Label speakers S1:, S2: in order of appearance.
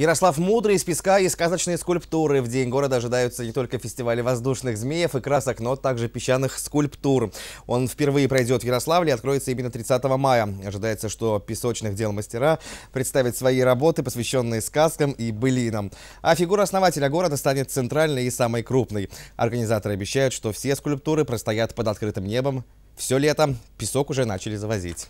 S1: Ярослав Мудрый из песка и сказочные скульптуры. В День города ожидаются не только фестивали воздушных змеев и красок, но также песчаных скульптур. Он впервые пройдет в Ярославле и откроется именно 30 мая. Ожидается, что песочных дел мастера представят свои работы, посвященные сказкам и былинам. А фигура основателя города станет центральной и самой крупной. Организаторы обещают, что все скульптуры простоят под открытым небом все лето. Песок уже начали завозить.